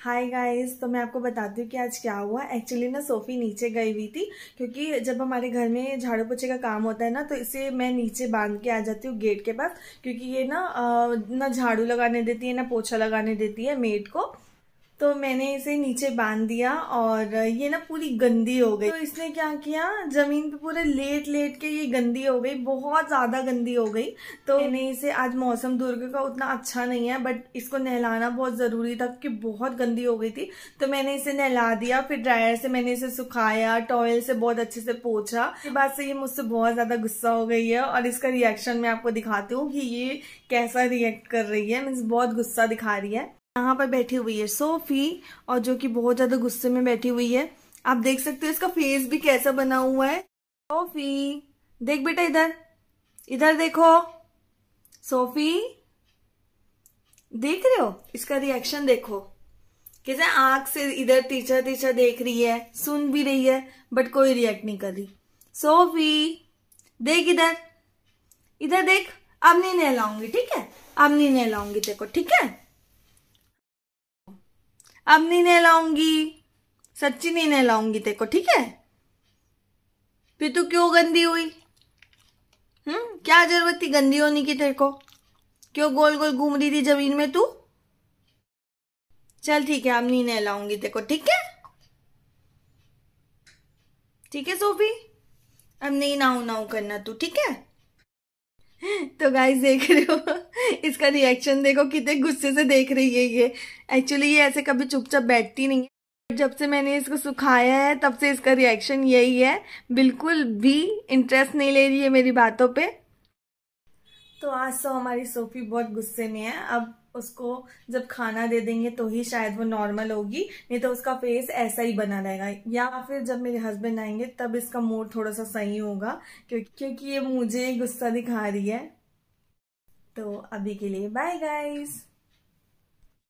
hi guys तो मैं आपको बताती हूँ कि आज क्या हुआ एक्चुअली ना सोफ़ी नीचे गई हुई थी क्योंकि जब हमारे घर में झाड़ू पोछे का काम होता है ना तो इसे मैं नीचे बांध के आ जाती हूँ गेट के पास क्योंकि ये ना ना झाड़ू लगाने देती है ना पोछा लगाने देती है मेड को तो मैंने इसे नीचे बांध दिया और ये ना पूरी गंदी हो गई तो इसने क्या किया जमीन पे पूरे लेट लेट के ये गंदी हो गई बहुत ज्यादा गंदी हो गई तो मैंने इसे आज मौसम दुर्ग का उतना अच्छा नहीं है बट इसको नहलाना बहुत जरूरी था क्योंकि बहुत गंदी हो गई थी तो मैंने इसे नहला दिया फिर ड्रायर से मैंने इसे सुखाया टॉयल से बहुत अच्छे से पोछा इसके बाद से ये मुझसे बहुत ज्यादा गुस्सा हो गई है और इसका रिएक्शन मैं आपको दिखाती हूँ कि ये कैसा रिएक्ट कर रही है मीन्स बहुत गुस्सा दिखा रही है यहाँ पर बैठी हुई है सोफी और जो कि बहुत ज्यादा गुस्से में बैठी हुई है आप देख सकते हो इसका फेस भी कैसा बना हुआ है सोफी देख बेटा इधर इधर देखो सोफी देख रहे हो इसका रिएक्शन देखो कैसे आंख से इधर तीचा तीचा देख रही है सुन भी रही है बट कोई रिएक्ट नहीं कर रही सोफी देख इधर इधर देख अब नहीं नहलाऊंगी ठीक है अब नहीं नहलाऊंगी देखो ठीक है अब नहीं नहलाऊंगी सच्ची नहीं नहलाऊंगी तेको ठीक है फिर तू क्यों गंदी हुई हम्म क्या जरूरत थी गंदी होने की तेरे को क्यों गोल गोल घूम रही थी जमीन में तू चल ठीक है अब नहीं नहलाऊंगी तेको ठीक है ठीक है सोफी अब नहीं नाऊ नाऊ करना तू ठीक है तो गाइस देख रहे हो इसका रिएक्शन देखो कितने गुस्से से देख रही है ये एक्चुअली ये ऐसे कभी चुपचाप बैठती नहीं है जब से मैंने इसको सुखाया है तब से इसका रिएक्शन यही है बिल्कुल भी इंटरेस्ट नहीं ले रही है मेरी बातों पे तो आज तो हमारी सोफी बहुत गुस्से में है अब उसको जब खाना दे देंगे तो ही शायद वो नॉर्मल होगी नहीं तो उसका फेस ऐसा ही बना रहेगा या फिर जब मेरे हस्बैंड आएंगे तब इसका मूड थोड़ा सा सही होगा क्योंकि क्योंकि ये मुझे गुस्सा दिखा रही है तो अभी के लिए बाय गाइज़